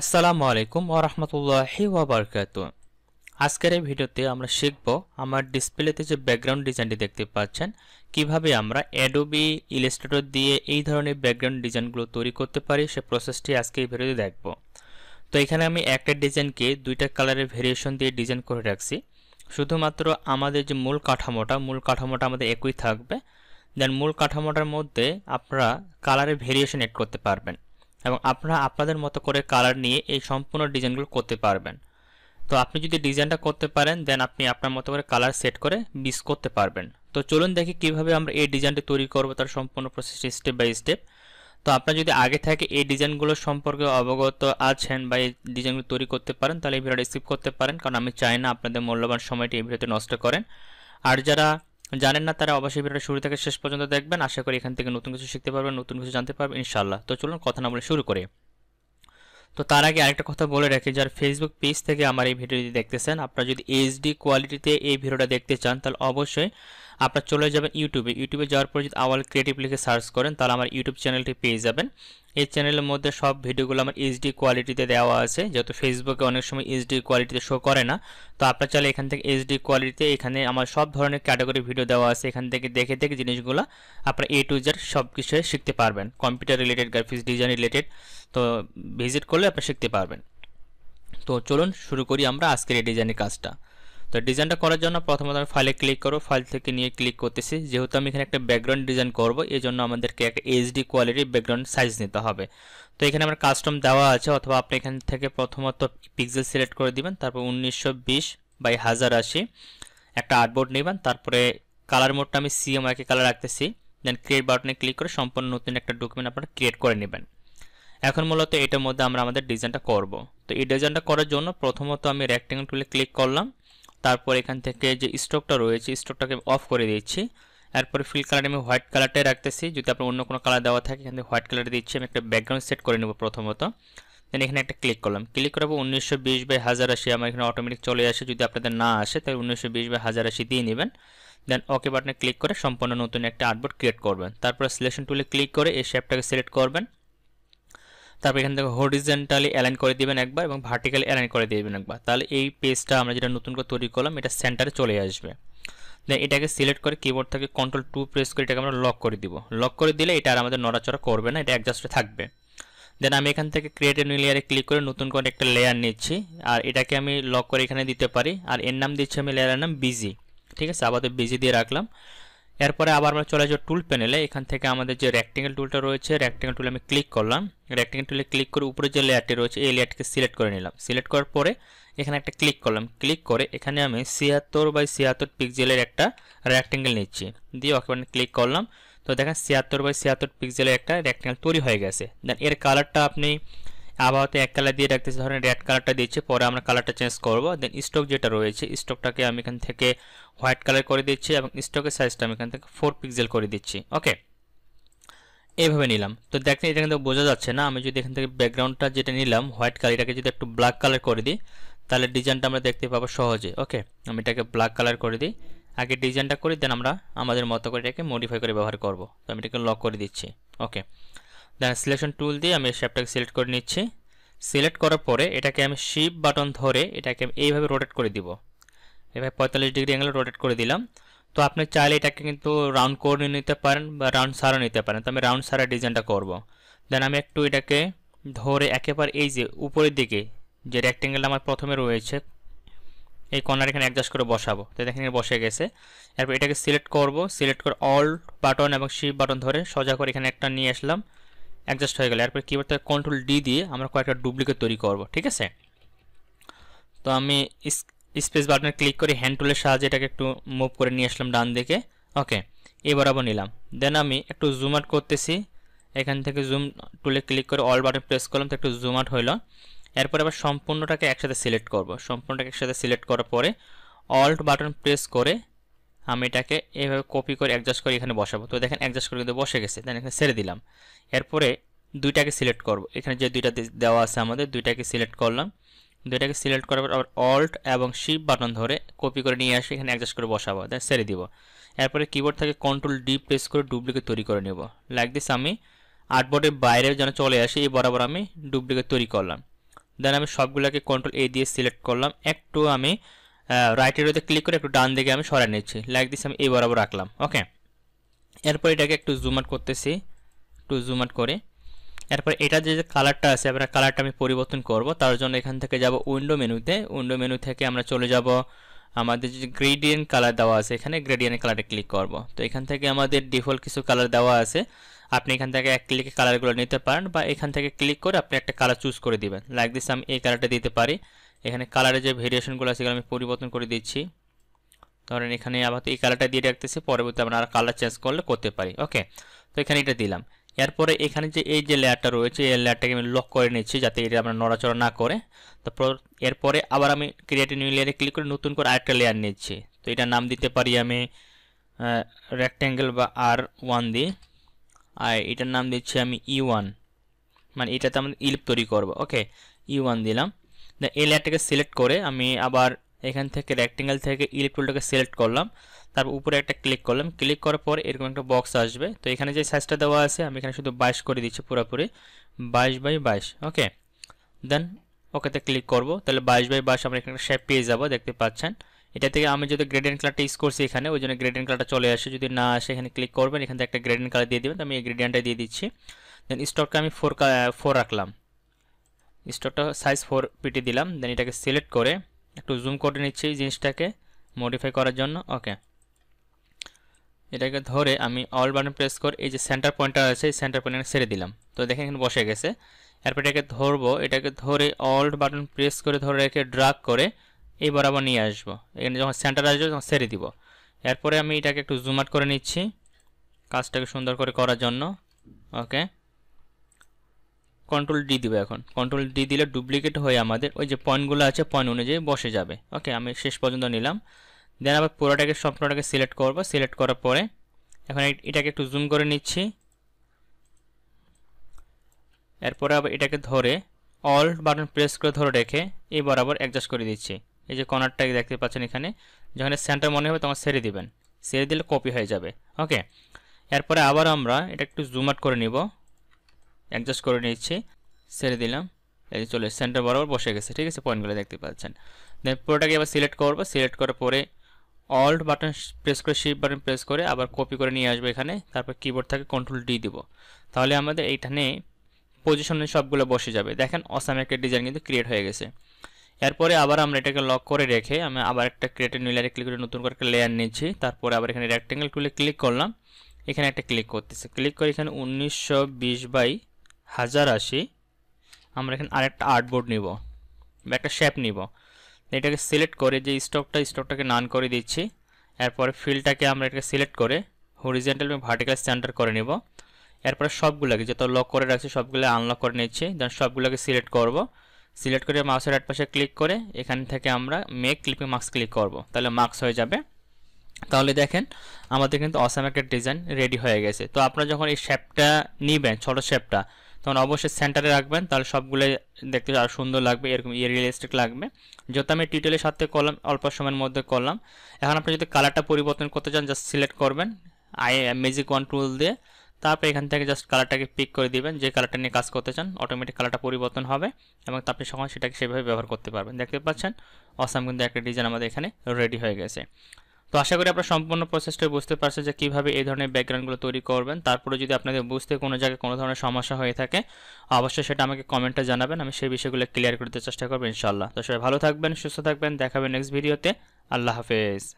আসসালামু আলাইকুম ওরহমতুল্লাহি ওবরকাত আজকের এই ভিডিওতে আমরা শিখব আমার ডিসপ্লেতে যে ব্যাকগ্রাউন্ড ডিজাইনটি দেখতে পাচ্ছেন কিভাবে আমরা অ্যাডোবি ইলাস্ট্রেটর দিয়ে এই ধরনের ব্যাকগ্রাউন্ড ডিজাইনগুলো তৈরি করতে পারি সে প্রসেসটি আজকে এই ভিডিওতে দেখব তো এখানে আমি একটা ডিজাইনকে দুইটা কালারের ভেরিয়েশন দিয়ে ডিজাইন করে রাখছি শুধুমাত্র আমাদের যে মূল কাঠামোটা মূল কাঠামোটা আমাদের একই থাকবে দেন মূল কাঠামোটার মধ্যে আপনারা কালারের ভেরিয়েশন এড করতে পারবেন এবং আপনারা আপনাদের মতো করে কালার নিয়ে এই সম্পূর্ণ ডিজাইনগুলো করতে পারবেন তো আপনি যদি ডিজাইনটা করতে পারেন দেন আপনি আপনার মতো করে কালার সেট করে মিস করতে পারবেন তো চলুন দেখি কিভাবে আমরা এই ডিজাইনটি তৈরি করব তার সম্পূর্ণ প্রসেস স্টেপ বাই স্টেপ তো আপনারা যদি আগে থেকে এই ডিজাইনগুলো সম্পর্কে অবগত আছেন বা এই ডিজাইনগুলো তৈরি করতে পারেন তাহলে এই ভিডিওটা স্কিপ করতে পারেন কারণ আমি চাই না আপনাদের মূল্যবান সময়টি এই ভিডিওতে নষ্ট করেন আর যারা জানেন না তারা অবশ্যই ভিডিওটা শুরু থেকে শেষ পর্যন্ত দেখবেন আশা করি এখান থেকে নতুন কিছু শিখতে পারবেন নতুন কিছু জানতে পারবেন ইনশাল্লাহ তো চলুন কথা না বলে শুরু করে তো তার আগে আরেকটা কথা বলে রাখি যার ফেসবুক পেজ থেকে আমার এই ভিডিও যদি দেখতেছেন আপনারা যদি এইচডি কোয়ালিটিতে এই ভিডিওটা দেখতে চান তাহলে অবশ্যই আপনার চলে যাবেন ইউটিউবে ইউটিউবে যাওয়ার পর যদি আওয়াল ক্রিয়েটিভ লিখে সার্চ করেন তাহলে আমার ইউটিউব চ্যানেলটি পেয়ে যাবেন এই চ্যানেলের মধ্যে সব ভিডিওগুলো আমার এইচডি কোয়ালিটিতে দেওয়া আছে যেহেতু ফেসবুকে অনেক সময় এইচডি কোয়ালিটিতে শো করে না তো আপনার চাইলে এখান থেকে এইচডি কোয়ালিটিতে এখানে আমার সব ধরনের ক্যাটাগরি ভিডিও দেওয়া আছে এখান থেকে দেখে দেখে জিনিসগুলো আপনার এ টু জেড সব কিছু শিখতে পারবেন computer related graphics design related তো ভিজিট করলে আপনি শিখতে পারবেন তো চলুন শুরু করি আমরা আজকের এই ডিজাইনের কাজটা তো ডিজাইনটা করার জন্য প্রথমত আমি ফাইলে ক্লিক করবো ফাইল থেকে নিয়ে ক্লিক করতেছি যেহেতু আমি এখানে একটা ব্যাকগ্রাউন্ড ডিজাইন করব এই জন্য আমাদেরকে একটা এইচডি কোয়ালিটি ব্যাকগ্রাউন্ড সাইজ নিতে হবে তো এখানে আমার কাস্টম দেওয়া আছে অথবা আপনি এখান থেকে প্রথমত পিক্সেল সিলেক্ট করে দিবেন তারপর উনিশশো বিশ বাই হাজার আশি একটা আর্টবোর্ড নেবেন তারপরে কালার মোডটা আমি সিএমআইকে কালার রাখতেছি দেন ক্রিয়েট বাটনে ক্লিক করে সম্পূর্ণ নতুন একটা ডকুমেন্ট আপনারা ক্রিয়েট করে নেবেন এখন মূলত এটার মধ্যে আমরা আমাদের ডিজাইনটা করব তো এই ডিজাইনটা করার জন্য প্রথমত আমি রেক্টেঙ্গল টুলে ক্লিক করলাম তারপর এখান থেকে যে স্ট্রোকটা রয়েছে স্ট্রোকটাকে অফ করে দিচ্ছি এরপরে ফিল কালার আমি হোয়াইট কালারটাই রাখতেছি যদি আপনার অন্য কোনো কালার দেওয়া থাকে এখান থেকে হোয়াইট কালার দিচ্ছি আমি একটা ব্যাকগ্রাউন্ড সেট করে নেব প্রথমত দেন এখানে একটা ক্লিক করলাম ক্লিক করাবো উনিশশো বিশ বাই হাজার আশি আমার এখানে অটোমেটিক চলে আসে যদি আপনাদের না আসে তাহলে উনিশশো বিশ বাই হাজার আশি দিয়ে নেবেন দেন ওকে বাটনে ক্লিক করে সম্পূর্ণ নতুন একটা আর্টবোর্ড ক্রিয়েট করবেন তারপরে সিলেকশন টুলে ক্লিক করে এই শেপটাকে সিলেক্ট করবেন তারপর এখান থেকে হরিজেন্টালি অ্যালাইন করে দিবেন একবার এবং ভার্টিক্যালি অ্যালাইন করে দিবেন একবার তাহলে এই পেজটা আমরা যেটা নতুন করে তৈরি করলাম এটা সেন্টারে চলে আসবে দেন এটাকে সিলেক্ট করে কিবোর্ড থেকে কন্ট্রোল টু প্রেস করে এটাকে আমরা লক করে দিব লক করে দিলে এটা আর আমাদের নড়াচড়া করবে না এটা অ্যাডজাস্টে থাকবে দেন আমি এখান থেকে ক্রিয়েট নিউ লেয়ারে ক্লিক করে নতুন করে একটা লেয়ার নিচ্ছি আর এটাকে আমি লক করে এখানে দিতে পারি আর এর নাম দিচ্ছি আমি লেয়ারের নাম বিজি ঠিক আছে আপাতত বিজি দিয়ে রাখলাম এরপরে আবার আমরা চলে যাব টুল প্যানেলে এখান থেকে আমাদের যে র্যাক্টেঙ্গেল টুলটা রয়েছে র্যাক্টেঙ্গেল টুলে আমি ক্লিক করলাম র্যাক্টেঙ্গেল টুলে ক্লিক করে উপরে যে লেয়ারটি রয়েছে এই লেয়ারটিকে সিলেক্ট করে নিলাম সিলেক্ট করার পরে এখানে একটা ক্লিক করলাম ক্লিক করে এখানে আমি ছিয়াত্তর বাই ছিয়াত্তর পিক্সেলের একটা র্যাক্টেঙ্গেল নিচ্ছি দিয়ে ওকে ক্লিক করলাম তো দেখেন ছিয়াত্তর বাই ছিয়াত্তর পিক্সেলের একটা র্যাক্টেঙ্গেল তৈরি হয়ে গেছে দেন এর কালারটা আপনি আবহাওয়াতে এক কালার দিয়ে রাখতেছি ধরেন রেড কালারটা দিচ্ছি পরে আমরা কালারটা চেঞ্জ করবো দেন স্টক যেটা রয়েছে স্টকটাকে আমি এখান থেকে হোয়াইট কালার করে দিচ্ছি এবং স্টকের সাইজটা আমি এখান থেকে ফোর পিক্সেল করে দিচ্ছি ওকে এইভাবে নিলাম তো দেখেন এটা কিন্তু বোঝা যাচ্ছে না আমি যদি এখান থেকে ব্যাকগ্রাউন্ডটা যেটা নিলাম হোয়াইট কালার এটাকে যদি একটু ব্ল্যাক কালার করে দিই তাহলে ডিজাইনটা আমরা দেখতে পাবো সহজে ওকে আমি এটাকে ব্ল্যাক কালার করে দিই আগে ডিজাইনটা করি দেন আমরা আমাদের মতো করে এটাকে মডিফাই করে ব্যবহার করব তো আমি এটাকে লক করে দিচ্ছি ওকে দেন সিলেকশন টুল দিয়ে আমি শেপটাকে সিলেক্ট করে নিচ্ছি সিলেক্ট করার পরে এটাকে আমি শিপ বাটন ধরে এটাকে এইভাবে রোটেট করে দিব এভাবে পঁয়তাল্লিশ ডিগ্রি অ্যাঙ্গেলে রোটেট করে দিলাম তো আপনি চাইলে এটাকে কিন্তু রাউন্ড করে নিতে পারেন বা রাউন্ড সারা নিতে পারেন তো আমি রাউন্ড সারা ডিজাইনটা করব দেন আমি একটু এটাকে ধরে একেবারে এই যে উপরের দিকে যে রেক্টেঙ্গেলটা আমার প্রথমে রয়েছে এই কর্নার এখানে অ্যাডজাস্ট করে বসাবো তো দেখেন বসে গেছে এরপর এটাকে সিলেক্ট করব সিলেক্ট করে অল বাটন এবং শিপ বাটন ধরে সোজা করে এখানে একটা নিয়ে আসলাম অ্যাডজাস্ট হয়ে গেল এরপর কিবোর্ড থেকে কন্ট্রোল ডি দিয়ে আমরা কয়েকটা ডুপ্লিকেট তৈরি করব ঠিক আছে তো আমি স্পেস বাটনে ক্লিক করে হ্যান্ড টুলের সাহায্যে এটাকে একটু মুভ করে নিয়ে আসলাম ডান দিকে ওকে এ বরাবর নিলাম দেন আমি একটু জুম আউট করতেছি এখান থেকে জুম টুলে ক্লিক করে অল বাটন প্রেস করলাম তো একটু জুম আউট হইলো এরপর আবার সম্পূর্ণটাকে একসাথে সিলেক্ট করব সম্পূর্ণটাকে একসাথে সিলেক্ট করার পরে অল্ট বাটন প্রেস করে আমি এটাকে এভাবে কপি করে অ্যাডজাস্ট করে এখানে বসাবো তো দেখেন অ্যাডজাস্ট করে কিন্তু বসে গেছে দেন এখানে ছেড়ে দিলাম এরপরে দুইটাকে সিলেক্ট করব এখানে যে দুইটা দেওয়া আছে আমাদের দুইটাকে সিলেক্ট করলাম দুইটাকে সিলেক্ট করার পর আবার অল্ট এবং শিপ বাটন ধরে কপি করে নিয়ে আসি এখানে অ্যাডজাস্ট করে বসাবো দেন ছেড়ে দিব এরপরে কিবোর্ড থেকে কন্ট্রোল ডি প্রেস করে ডুপ্লিকেট তৈরি করে নেব লাইক দিস আমি আর্টবোর্ডের বাইরে যেন চলে আসি এই বরাবর আমি ডুপ্লিকেট তৈরি করলাম দেন আমি সবগুলোকে কন্ট্রোল এ দিয়ে সিলেক্ট করলাম একটু আমি রাইট এরোতে ক্লিক করে একটু ডান দিকে আমি সরাই নিচ্ছি লাইক দিস আমি এই বরাবর রাখলাম ওকে এরপর এটাকে একটু জুম আউট করতেছি একটু জুম আউট করে এরপর এটা যে কালারটা আছে আপনার কালারটা আমি পরিবর্তন করব তার জন্য এখান থেকে যাব উইন্ডো মেনুতে উইন্ডো মেনু থেকে আমরা চলে যাব আমাদের যে গ্রেডিয়েন্ট কালার দেওয়া আছে এখানে গ্রেডিয়েন্ট কালারে ক্লিক করব তো এখান থেকে আমাদের ডিফল্ট কিছু কালার দেওয়া আছে আপনি এখান থেকে এক ক্লিকে কালারগুলো নিতে পারেন বা এখান থেকে ক্লিক করে আপনি একটা কালার চুজ করে দিবেন লাইক দিস আমি এই কালারটা দিতে পারি এখানে কালারে যে ভেরিয়েশনগুলো আছে সেগুলো আমি পরিবর্তন করে দিচ্ছি ধরেন এখানে আবার এই কালারটা দিয়ে রাখতেছি পরবর্তী আর কালার চেঞ্জ করলে করতে পারি ওকে তো এখানে এটা দিলাম এরপরে এখানে যে এই যে লেয়ারটা রয়েছে এই লেয়ারটাকে আমি লক করে নিচ্ছি যাতে এটা আপনার নড়াচড়া না করে তারপর এরপরে আবার আমি ক্রিয়েট নিউ লেয়ারে ক্লিক করে নতুন করে আরেকটা লেয়ার নিচ্ছি তো এটা নাম দিতে পারি আমি রেক্ট্যাঙ্গেল বা আর ওয়ান দিয়ে আর এটার নাম দিচ্ছি আমি ই e ওয়ান মানে এটাতে আমি ইলিপ তৈরি করব ওকে ই ওয়ান দিলাম দেন এই লেয়ারটাকে সিলেক্ট করে আমি আবার এখান থেকে রেক্টেঙ্গেল থেকে ইলেকট্রোলটাকে সিলেক্ট করলাম তারপর উপরে একটা ক্লিক করলাম ক্লিক করার পর এরকম একটা বক্স আসবে তো এখানে যে সাইজটা দেওয়া আছে আমি এখানে শুধু বাইশ করে দিচ্ছি পুরোপুরি বাইশ বাই বাইশ ওকে দেন ওকেতে ক্লিক করব তাহলে বাইশ বাই বাইশ আমরা এখানে শেপ পেয়ে যাবো দেখতে পাচ্ছেন এটা থেকে আমি যদি গ্রেডেন্ট কালারটা ইউজ করছি এখানে ওই জন্য গ্রেডেন্ট কালারটা চলে আসে যদি না আসে এখানে ক্লিক করবেন এখান থেকে একটা গ্রেডেন্ট কালার দিয়ে দেবেন আমি এই গ্রেডিয়েন্টটা দিয়ে দিচ্ছি দেন স্টকটা আমি ফোর ফোর রাখলাম স্টকটা সাইজ ফোর পিটি দিলাম দেন এটাকে সিলেক্ট করে একটু জুম করে নিচ্ছি জিনিসটাকে মডিফাই করার জন্য ওকে এটাকে ধরে আমি অল বাটন প্রেস করে এই যে সেন্টার পয়েন্টটা আছে এই সেন্টার পয়েন্টটা ছেড়ে দিলাম তো দেখেন এখানে বসে গেছে এরপর এটাকে ধরবো এটাকে ধরে অল বাটন প্রেস করে ধরে রেখে ড্রাগ করে এই বরাবর নিয়ে আসবো এখানে যখন সেন্টার আসবে তখন ছেড়ে দিব এরপরে আমি এটাকে একটু জুম আউট করে নিচ্ছি কাজটাকে সুন্দর করে করার জন্য ওকে কন্ট্রোল ডি দিবে এখন কন্ট্রোল ডি দিলে ডুপ্লিকেট হয়ে আমাদের ওই যে পয়েন্টগুলো আছে পয়েন্ট অনুযায়ী বসে যাবে ওকে আমি শেষ পর্যন্ত নিলাম দেন আবার পুরোটাকে সম্পূর্ণটাকে সিলেক্ট করব সিলেক্ট করার পরে এখন এটাকে একটু জুম করে নিচ্ছি এরপরে আবার এটাকে ধরে অল বাটন প্রেস করে ধরে রেখে এই বরাবর অ্যাডজাস্ট করে দিচ্ছি এই যে কর্নারটাকে দেখতে পাচ্ছেন এখানে যখন সেন্টার মনে হবে তখন সেরে দিবেন সেরে দিলে কপি হয়ে যাবে ওকে এরপরে আবার আমরা এটা একটু জুম আউট করে নিব অ্যাডজাস্ট করে নিচ্ছি ছেড়ে দিলাম এই যে চলে সেন্টার বরাবর বসে গেছে ঠিক আছে পয়েন্টগুলো দেখতে পাচ্ছেন দেন পুরোটাকে আবার সিলেক্ট করবো সিলেক্ট করার পরে অল্ট বাটন প্রেস করে শিফট বাটন প্রেস করে আবার কপি করে নিয়ে আসবো এখানে তারপর কিবোর্ড থাকে কন্ট্রোল ডি দিব তাহলে আমাদের এইখানে পজিশনে সবগুলো বসে যাবে দেখেন অসাম একটা ডিজাইন কিন্তু ক্রিয়েট হয়ে গেছে এরপরে আবার আমরা এটাকে লক করে রেখে আমি আবার একটা ক্রিয়েটেড নিউ লেয়ারে ক্লিক করে নতুন করে একটা লেয়ার নিচ্ছি তারপরে আবার এখানে রেক্টেঙ্গেল টুলে ক্লিক করলাম এখানে একটা ক্লিক করতেছে ক্লিক করে এখানে উনিশশো বিশ বাই হাজার আশি আমরা এখানে আরেকটা আর্টবোর্ড নিব বা একটা শ্যাপ নিব এটাকে সিলেক্ট করে যে স্টকটা স্টকটাকে নান করে দিচ্ছি এরপরে ফিলটাকে আমরা এটাকে সিলেক্ট করে হরিজেন্টাল এবং ভার্টিক্যাল সেন্টার করে নিব এরপরে সবগুলোকে যত লক করে রাখছি সবগুলো আনলক করে নিচ্ছি দেন সবগুলোকে সিলেক্ট করব সিলেক্ট করে মাউসের এক পাশে ক্লিক করে এখান থেকে আমরা মেক ক্লিপিং মাস্ক ক্লিক করব তাহলে মাস্ক হয়ে যাবে তাহলে দেখেন আমাদের কিন্তু অসাম একটা ডিজাইন রেডি হয়ে গেছে তো আপনারা যখন এই শ্যাপটা নেবেন ছোটো শ্যাপটা তখন অবশ্যই সেন্টারে রাখবেন তাহলে সবগুলো দেখতে আরও সুন্দর লাগবে এরকম ইয়ে রিয়েলিস্টিক লাগবে যেহেতু আমি টিটেলের সাথে করলাম অল্প সময়ের মধ্যে করলাম এখন আপনি যদি কালারটা পরিবর্তন করতে চান জাস্ট সিলেক্ট করবেন আই ম্যাজিক ওয়ান টুল দিয়ে তারপর এখান থেকে জাস্ট কালারটাকে পিক করে দিবেন যে কালারটা নিয়ে কাজ করতে চান অটোমেটিক কালারটা পরিবর্তন হবে এবং আপনি সখন সেটাকে সেভাবে ব্যবহার করতে পারবেন দেখতে পাচ্ছেন অসাম কিন্তু একটা ডিজাইন আমাদের এখানে রেডি হয়ে গেছে তো আশা করি আপনারা সম্পূর্ণ প্রসেসটা বুঝতে পারছেন যে কীভাবে এই ধরনের ব্যাকগ্রাউন্ডগুলো তৈরি করবেন তারপরে যদি আপনাদের বুঝতে কোনো জায়গায় কোনো ধরনের সমস্যা হয়ে থাকে অবশ্যই সেটা আমাকে কমেন্টে জানাবেন আমি সেই বিষয়গুলো ক্লিয়ার করতে চেষ্টা করবো ইনশাল্লাহ তো সবাই ভালো থাকবেন সুস্থ থাকবেন দেখাবেন নেক্সট ভিডিওতে আল্লাহ হাফেজ